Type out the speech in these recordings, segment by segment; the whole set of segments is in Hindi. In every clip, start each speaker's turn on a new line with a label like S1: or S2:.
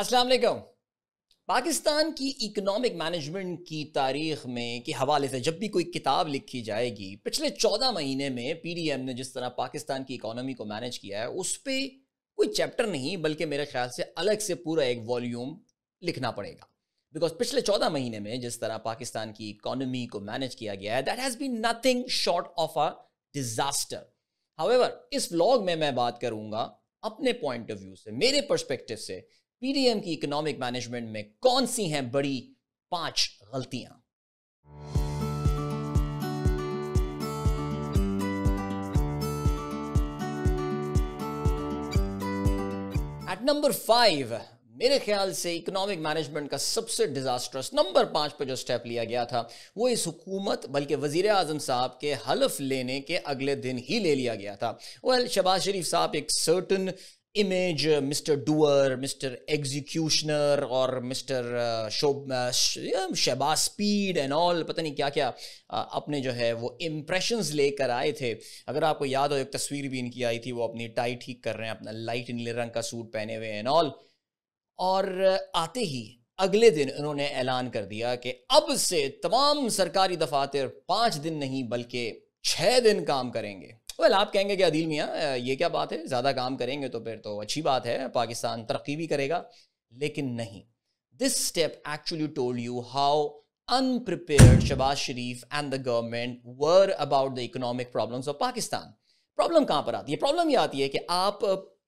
S1: असलम पाकिस्तान की इकोनॉमिक मैनेजमेंट की तारीख में के हवाले से जब भी कोई किताब लिखी जाएगी पिछले चौदह महीने में पीडीएम ने जिस तरह पाकिस्तान की इकोनॉमी को मैनेज किया है उस पर कोई चैप्टर नहीं बल्कि मेरे ख्याल से अलग से पूरा एक वॉल्यूम लिखना पड़ेगा बिकॉज पिछले चौदह महीने में जिस तरह पाकिस्तान की इकोनॉमी को मैनेज किया गया है that has been nothing short of a disaster however इस व्लॉग में मैं बात करूंगा अपने पॉइंट ऑफ व्यू से मेरे पर्सपेक्टिव से पीडीएम की इकोनॉमिक मैनेजमेंट में कौन सी हैं बड़ी पांच गलतियां एट नंबर फाइव मेरे ख्याल से इकोनॉमिक मैनेजमेंट का सबसे डिजास्ट्रस नंबर पांच पर जो स्टेप लिया गया था वो इस हुकूमत बल्कि वजीर आजम साहब के हलफ लेने के अगले दिन ही ले लिया गया था वेल शबाज शरीफ साहब एक certain image mister doer mister executioner और mister Shehbaz speed and all पता नहीं क्या क्या uh, अपने जो है वो इम्प्रेशन लेकर आए थे अगर आपको याद हो एक तस्वीर भी इनकी आई थी वो अपनी टाई ठीक कर रहे हैं अपना लाइट नीले रंग का सूट पहने हुए एंड ऑल और uh, आते ही अगले दिन उन्होंने ऐलान कर दिया कि अब से तमाम सरकारी दफातर पाँच दिन नहीं बल्कि छः दिन काम करेंगे वेल आप कहेंगे कि अदील मियाँ ये क्या बात है ज़्यादा काम करेंगे तो फिर तो अच्छी बात है पाकिस्तान तरक्की भी करेगा लेकिन नहीं this step actually told you how unprepare Shabaz Sharif and the government were about the economic problem of Pakistan problem कहाँ पर आती है प्रॉब्लम ये आती है कि आप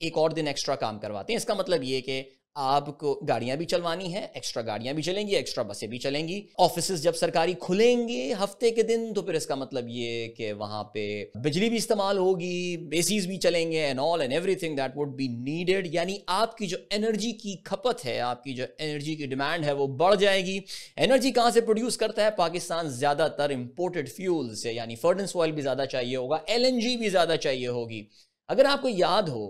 S1: एक और दिन एक्स्ट्रा काम करवाते हैं इसका मतलब ये कि आपको गाड़ियां भी चलवानी है एक्स्ट्रा गाड़ियां भी चलेंगी एक्स्ट्रा बसें भी चलेंगी ऑफिस जब सरकारी खुलेंगे हफ्ते के दिन तो फिर इसका मतलब ये कि वहां पे बिजली भी इस्तेमाल होगी बेसिस भी चलेंगे and all and everything that would be needed यानी आपकी जो एनर्जी की खपत है आपकी जो एनर्जी की डिमांड है वो बढ़ जाएगी एनर्जी कहाँ से प्रोड्यूस करता है पाकिस्तान ज्यादातर इंपोर्टेड फ्यूल से यानी फर्डेंस ऑयल भी ज्यादा चाहिए होगा एल भी ज्यादा चाहिए होगी अगर आपको याद हो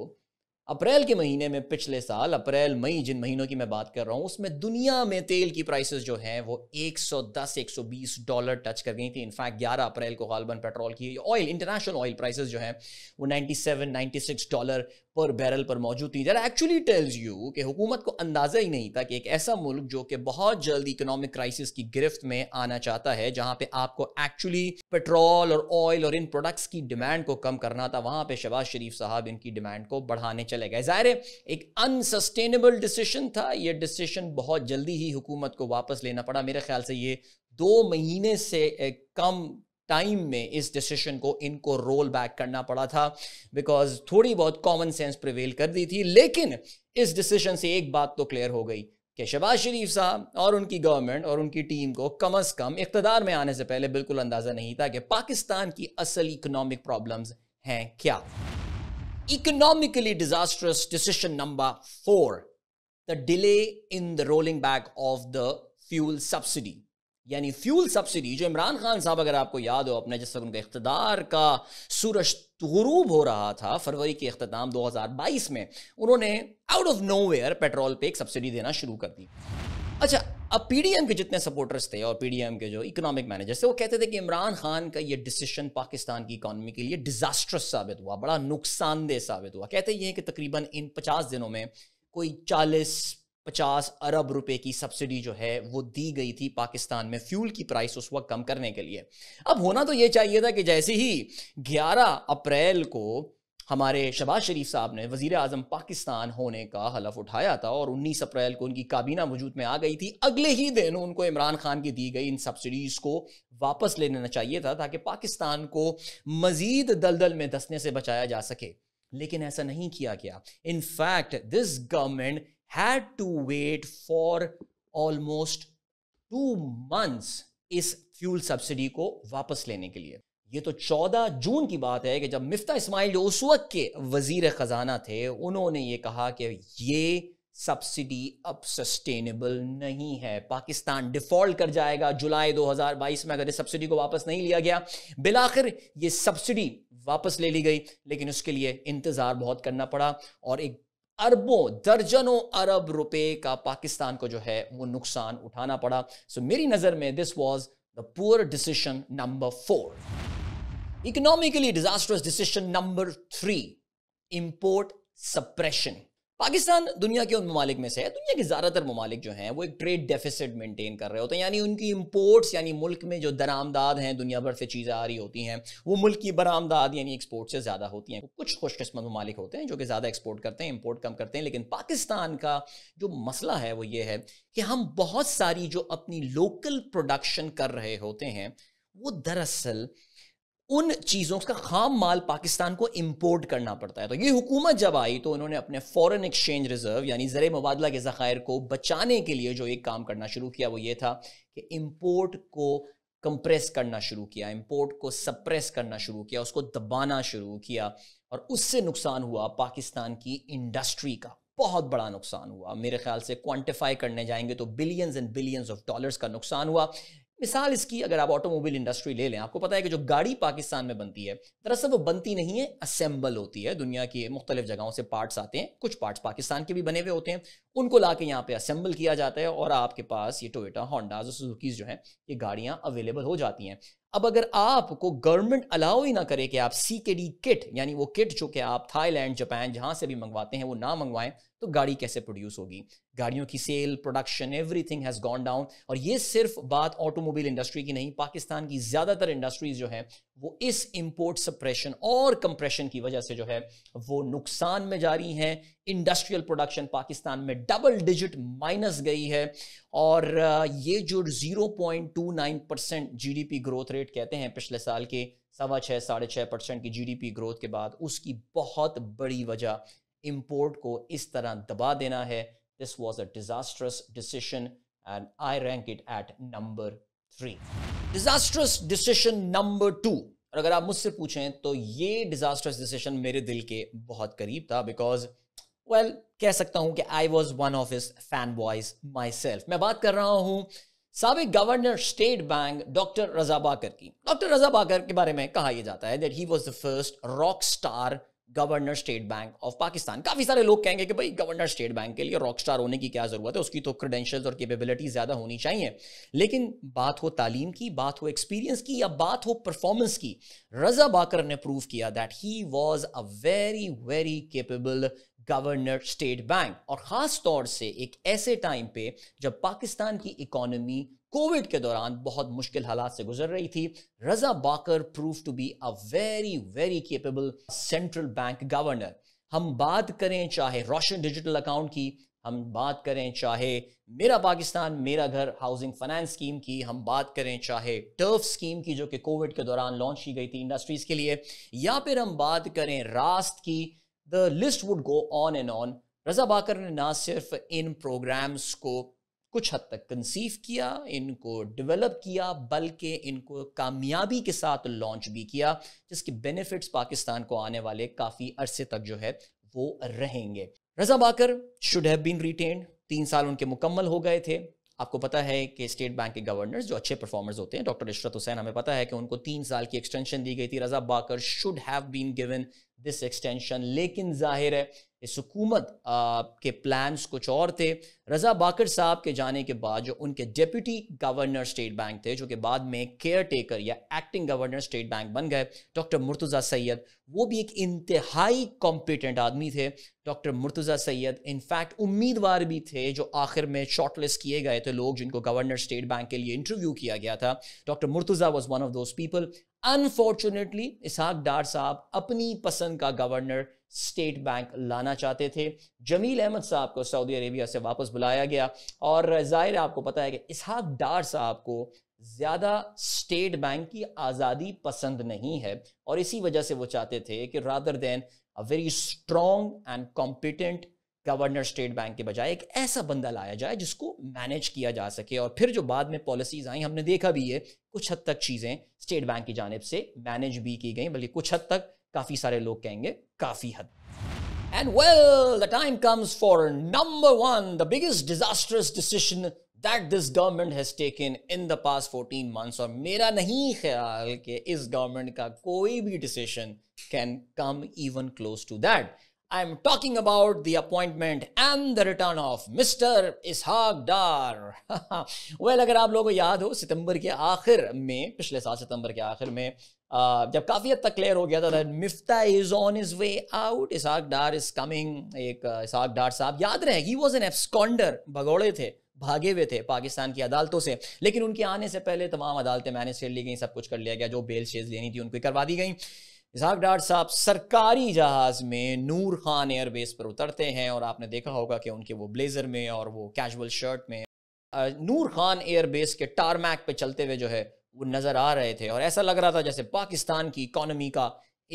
S1: अप्रैल के महीने में पिछले साल अप्रैल मई जिन महीनों की मैं बात कर रहा हूँ उसमें दुनिया में तेल की प्राइसेस जो हैं वो 110 120 डॉलर टच कर गई थी इनफैक्ट 11 अप्रैल को गालबन पेट्रोल की ऑयल इंटरनेशनल ऑयल प्राइसेस जो हैं वो 97 96 डॉलर पर बैरल पर मौजूद थी जरा एक्चुअली टेल्स यू कि हुकूमत को अंदाज़ा ही नहीं था कि एक ऐसा मुल्क जो कि बहुत जल्द इकोनॉमिक क्राइसिस की गिरफ्त में आना चाहता है जहां पे आपको एक्चुअली पेट्रोल और ऑयल और इन प्रोडक्ट्स की डिमांड को कम करना था वहां पे शहबाज शरीफ साहब इनकी डिमांड को बढ़ाने चले गए ज़ाहिर एक अनसस्टेनेबल डिसीशन था यह डिसीशन बहुत जल्दी ही हुकूमत को वापस लेना पड़ा मेरे ख्याल से ये दो महीने से कम टाइम में इस डिसीशन को इनको रोल बैक करना पड़ा था बिकॉज थोड़ी बहुत कॉमन सेंस प्रिवेल कर दी थी लेकिन इस डिसीजन से एक बात तो क्लियर हो गई कि शहबाज शरीफ साहब और उनकी गवर्नमेंट और उनकी टीम को कम अज कम इकतदार में आने से पहले बिल्कुल अंदाजा नहीं था कि पाकिस्तान की असल इकोनॉमिक प्रॉब्लम्स हैं क्या economically disastrous decision number four the delay in the rolling back of the fuel subsidy यानी फ्यूल सब्सिडी जो इमरान खान साहब अगर आपको याद हो अपने जिस वक्त उनके इकतदार का सूरज गरूब हो रहा था फरवरी के अख्ताम 2022 में उन्होंने आउट ऑफ नोवेयर पेट्रोल पे एक सब्सिडी देना शुरू कर दी अच्छा अब पीडीएम के जितने सपोर्टर्स थे और पीडीएम के जो इकोनॉमिक मैनेजर्स थे वो कहते थे कि इमरान खान का ये डिसीशन पाकिस्तान की इकोनॉमी के लिए डिजास्ट्रस साबित हुआ बड़ा नुकसानदेह साबित हुआ कहते ये कि तकरीबन इन पचास दिनों में कोई चालीस पचास अरब रुपए की सब्सिडी जो है वो दी गई थी पाकिस्तान में फ्यूल की प्राइस उस वक्त कम करने के लिए अब होना तो ये चाहिए था कि जैसे ही 11 अप्रैल को हमारे शबाज शरीफ साहब ने वजीर आजम पाकिस्तान होने का हलफ उठाया था और 19 अप्रैल को उनकी काबीना वजूद में आ गई थी अगले ही दिन उनको इमरान खान की दी गई इन सब्सिडीज को वापस ले लेना चाहिए था ताकि पाकिस्तान को मजीद दलदल में धसने से बचाया जा सके लेकिन ऐसा नहीं किया गया in fact this government had to wait for almost two months इस फ्यूल सब्सिडी को वापस लेने के लिए ये तो 14 जून की बात है कि जब मिफ्ता इस्माइल जो उस वक्त के वजीर ख़जाना थे उन्होंने ये कहा कि ये सब्सिडी अब सस्टेनेबल नहीं है पाकिस्तान डिफ़ॉल्ट कर जाएगा जुलाई 2022 में अगर इस सब्सिडी को वापस नहीं लिया गया बिलाखिर ये सब्सिडी वापस ले ली गई लेकिन उसके लिए इंतज़ार बहुत करना पड़ा और एक अरबों दर्जनों अरब रुपए का पाकिस्तान को जो है वो नुकसान उठाना पड़ा सो मेरी नज़र में this was the poor decision number four economically disasters decision number three import suppression Pakistan दुनिया के उन ममालिक में से है दुनिया के ज़्यादातर ममालिक जो हैं वो एक ट्रेड डेफिसिट मेंटेन कर रहे होते हैं यानी उनकी इंपोर्ट्स यानी मुल्क में जो दरामदाद हैं दुनिया भर से चीज़ें आ रही होती हैं वो मुल्क की बरामदाद यानी एक्सपोर्ट से ज़्यादा होती हैं कुछ खुशकस्मत ममालिक होते हैं जो कि ज़्यादा एक्सपोर्ट करते हैं इम्पोर्ट कम करते हैं लेकिन पाकिस्तान का जो मसला है वो ये है कि हम बहुत सारी जो अपनी लोकल प्रोडक्शन कर रहे होते हैं वो दरअसल उन चीज़ों का खाम माल पाकिस्तान को इम्पोर्ट करना पड़ता है तो ये हुकूमत जब आई तो उन्होंने अपने फॉरेन एक्सचेंज रिजर्व यानी ज़र मुबादला के ज़खायर को बचाने के लिए जो एक काम करना शुरू किया वो ये था कि इम्पोर्ट को कंप्रेस करना शुरू किया इम्पोर्ट को सप्रेस करना शुरू किया उसको दबाना शुरू किया और उससे नुकसान हुआ पाकिस्तान की इंडस्ट्री का बहुत बड़ा नुकसान हुआ मेरे ख्याल से क्वांटिफाई करने जाएंगे तो billions and billions of dollars का नुकसान हुआ मिसाल इसकी अगर आप ऑटोमोबाइल इंडस्ट्री ले लें आपको पता है कि जो गाड़ी पाकिस्तान में बनती है दरअसल वो बनती नहीं है असेंबल होती है दुनिया की मुख्तलिफ जगहों से पार्ट्स आते हैं कुछ पार्ट्स पाकिस्तान के भी बने हुए होते हैं उनको ला के यहाँ पे असेंबल किया जाता है और आपके पास ये टोयोटा होंडाज और सुजुकीज जो हैं ये गाड़ियाँ अवेलेबल हो जाती हैं अब अगर आपको गवर्नमेंट अलाउ ही ना करे कि आप सी के डी किट यानी वो किट जो कि आप थाईलैंड जापान जहाँ से भी मंगवाते हैं वो ना मंगवाएं तो गाड़ी कैसे प्रोड्यूस होगी गाड़ियों की sale production everything has gone down और ये सिर्फ बात ऑटोमोबाइल इंडस्ट्री की नहीं पाकिस्तान की ज़्यादातर इंडस्ट्रीज जो है वो इस इंपोर्ट सप्रेशन और कंप्रेशन की वजह से जो है वो नुकसान में जा रही हैं इंडस्ट्रियल प्रोडक्शन पाकिस्तान में डबल डिजिट माइनस गई है और ये जो nine percent P growth rate कहते हैं पिछले साल के सवा छः साढ़े छः परसेंट की पी ग्रोथ के बाद उसकी बहुत बड़ी वजह इम्पोर्ट को इस तरह दबा देना है this was a disastrous decision and I rank it at number three disastrous decision number two और अगर आप मुझसे पूछें तो ये डिजास्टर्स डिसीशन मेरे दिल के बहुत करीब था बिकॉज वेल well, कह सकता हूं कि I was one of his fan boys myself मैं बात कर रहा हूं सबक governor state bank doctor Raza Baqir की डॉक्टर रजा बाकर के बारे में कहा यह जाता है that he was the first rock star governor state bank of Pakistan काफी सारे लोग कहेंगे कि भाई गवर्नर स्टेट बैंक के लिए रॉक स्टार होने की क्या जरूरत है उसकी तो क्रेडेंशियल्स और केपेबिलिटी ज्यादा होनी चाहिए लेकिन बात हो तालीम की बात हो एक्सपीरियंस की या बात हो परफॉर्मेंस की रजा बाकर ने प्रूव किया that he was a very very capable governor state bank और खास तौर से एक ऐसे टाइम पे जब पाकिस्तान की इकोनॉमी कोविड के दौरान बहुत मुश्किल हालात से गुजर रही थी Raza Baqir proof to be a very very capable central bank governor हम बात करें चाहे रोशन डिजिटल अकाउंट की हम बात करें चाहे मेरा पाकिस्तान मेरा घर हाउसिंग फाइनेंस स्कीम की हम बात करें चाहे टर्फ स्कीम की जो कि कोविड के दौरान लॉन्च की गई थी इंडस्ट्रीज के लिए या फिर हम बात करें रास्त की the list would go on and on Raza Baqir ने ना सिर्फ इन प्रोग्राम्स को कुछ हद तक कंसीव किया इनको डेवलप किया बल्कि इनको कामयाबी के साथ लॉन्च भी किया जिसके बेनिफिट्स पाकिस्तान को आने वाले काफ़ी अरसे तक जो है वो रहेंगे Raza Baqir should have been retain तीन साल उनके मुकम्मल हो गए थे आपको पता है कि स्टेट बैंक के गवर्नर्स जो अच्छे परफॉर्मर्स होते हैं डॉक्टर इशरत हुसैन हमें पता है कि उनको तीन साल की एक्सटेंशन दी गई थी Raza Baqir should have been given this extension लेकिन जाहिर है इस हुकूमत के प्लान्स कुछ और थे रज़ा बाकर साहब के जाने के बाद जो उनके डिप्यूटी गवर्नर स्टेट बैंक थे जो कि बाद में केयर टेकर या एक्टिंग गवर्नर स्टेट बैंक बन गए डॉक्टर मुर्तज़ा सैयद वो भी एक इंतहाई कॉम्पिटेंट आदमी थे डॉक्टर मुर्तज़ा सैयद इनफैक्ट उम्मीदवार भी थे जो आखिर में शॉर्टलिस्ट किए गए थे लोग जिनको गवर्नर स्टेट बैंक के लिए इंटरव्यू किया गया था doctor Murtaza was one of those people unfortunately Ishaq Dar साहब अपनी पसंद का गवर्नर स्टेट बैंक लाना चाहते थे जमील अहमद साहब को सऊदी अरेबिया से वापस बुलाया गया और जाहिर आपको पता है कि इसहाक डार साहब को ज़्यादा स्टेट बैंक की आज़ादी पसंद नहीं है और इसी वजह से वो चाहते थे कि rather than a very strong and competent governor state bank के बजाय एक ऐसा बंदा लाया जाए जिसको मैनेज किया जा सके और फिर जो बाद में पॉलिसीज आई हमने देखा भी है कुछ हद तक चीज़ें स्टेट बैंक की जानब से मैनेज भी की गई बल्कि कुछ हद तक काफ़ी सारे लोग कहेंगे काफ़ी हद and well the time comes for number one the biggest disastrous decision that this government has taken in the past fourteen months और मेरा नहीं ख्याल कि इस गवर्नमेंट का कोई भी decision can come even close to that I am talking about the appointment and the return of mister Ishaq Dar well अगर आप लोगों को याद हो सितंबर के आखिर में पिछले साल सितंबर के आखिर में जब काफ़ी हद तक क्लियर हो गया था Miftah is on his way out Ishaq Dar is coming एक इसहाक डार साहब याद रहे ही वॉज एन एब्सकॉन्डर भगोड़े थे भागे हुए थे पाकिस्तान की अदालतों से लेकिन उनके आने से पहले तमाम अदालतें मैनेज कर ली गई सब कुछ कर लिया गया जो बेल शेज लेनी थी उनको करवा दी गई इसहाक डार साहब सरकारी जहाज में नूर खान एयरबेस पर उतरते हैं और आपने देखा होगा कि उनके वो ब्लेजर में और वो कैजुअल शर्ट में नूर खान एयरबेस के टारमैक पे चलते हुए जो है वो नज़र आ रहे थे और ऐसा लग रहा था जैसे पाकिस्तान की इकोनॉमी का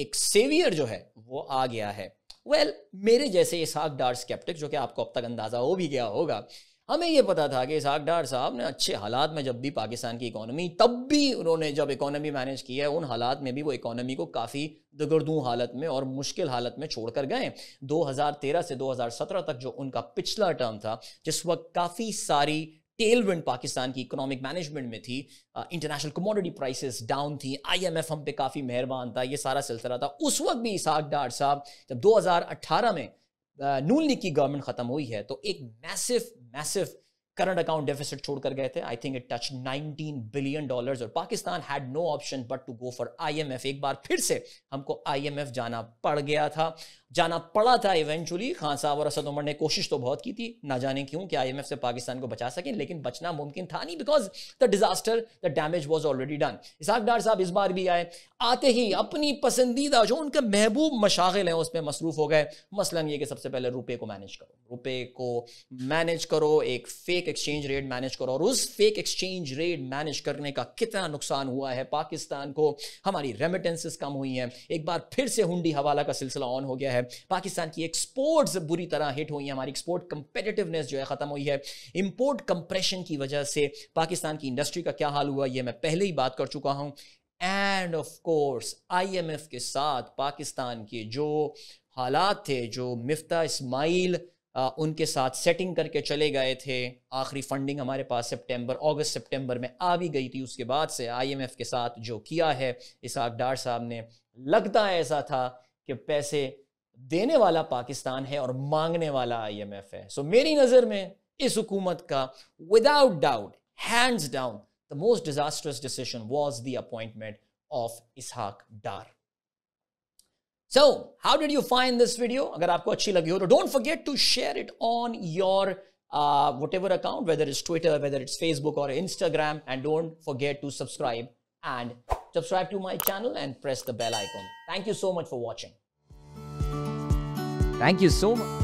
S1: एक सेवियर जो है वो आ गया है वेल well, मेरे जैसे इसहाक डार स्केप्टिक जो कि आपको अब तक अंदाज़ा हो भी गया होगा हमें ये पता था कि इसाक डार साहब ने अच्छे हालात में जब भी पाकिस्तान की इकोनॉमी तब भी उन्होंने जब इकोनॉमी मैनेज की है उन हालात में भी वो इकोनॉमी को काफ़ी दगड़दू हालत में और मुश्किल हालत में छोड़कर गए 2013 से 2017 तक जो उनका पिछला टर्म था जिस वक्त काफ़ी सारी टेलविंड पाकिस्तान की इकोनॉमिक मैनेजमेंट में थी इंटरनेशनल कमोडिटी प्राइसेस डाउन थी आईएमएफ हम पे काफ़ी मेहरबान था ये सारा सिलसिला था उस वक्त भी इसाक डार साहब जब 2018 में नून लीग की गवर्नमेंट ख़त्म हुई है तो एक massive massive current account deficit छोड़कर गए थे I think it touch 19 billion dollars और Pakistan had no option but to go for IMF एक बार फिर से हमको आईएमएफ जाना पड़ गया था जाना पड़ा था इवेंचुअली खान साहब और असद उमर ने कोशिश तो बहुत की थी ना जाने क्यों कि आईएमएफ से पाकिस्तान को बचा सके लेकिन बचना मुमकिन था नहीं because the disaster the damage was already done Isaq Dar साहब इस बार भी आए आते ही अपनी पसंदीदा जो उनके महबूब मशागिल हैं उसमें मसरूफ हो गए मसलन ये कि सबसे पहले रुपये को मैनेज करो रुपये को मैनेज करो एक फेक एक्सचेंज रेट मैनेज करो और उस फेक एक्सचेंज रेट मैनेज करने का कितना नुकसान हुआ है पाकिस्तान को हमारी रेमिटेंसेस कम हुई हैं एक बार फिर से हुंडी हवाला का सिलसिला ऑन हो गया है पाकिस्तान की एक्सपोर्ट्स बुरी तरह हिट हुई हैं हमारी एक्सपोर्ट कंपेटिटिवनेस जो है ख़त्म हुई है इम्पोर्ट कंप्रेशन की वजह से पाकिस्तान की इंडस्ट्री का क्या हाल हुआ ये मैं पहले ही बात कर चुका हूँ एंड ऑफ कोर्स आईएमएफ के साथ पाकिस्तान के जो हालात थे जो मिफ्ता इस्माइल उनके साथ सेटिंग करके चले गए थे आखिरी फंडिंग हमारे पास सितंबर अगस्त सितंबर में आ भी गई थी उसके बाद से आईएमएफ के साथ जो किया है इसहाक डार साहब ने लगता ऐसा था कि पैसे देने वाला पाकिस्तान है और मांगने वाला आईएमएफ है सो so, मेरी नज़र में इस हुकूमत का without doubt hands down the most disasters decision was the appointment of Ishaq Dar so how did you find this video अगर आपको अच्छी लगी हो तो don't forget to share it on your whatever account whether is Twitter whether it's Facebook और Instagram and don't forget to subscribe and subscribe to my channel and press the bell icon. Thank you so much for watching Thank you so much.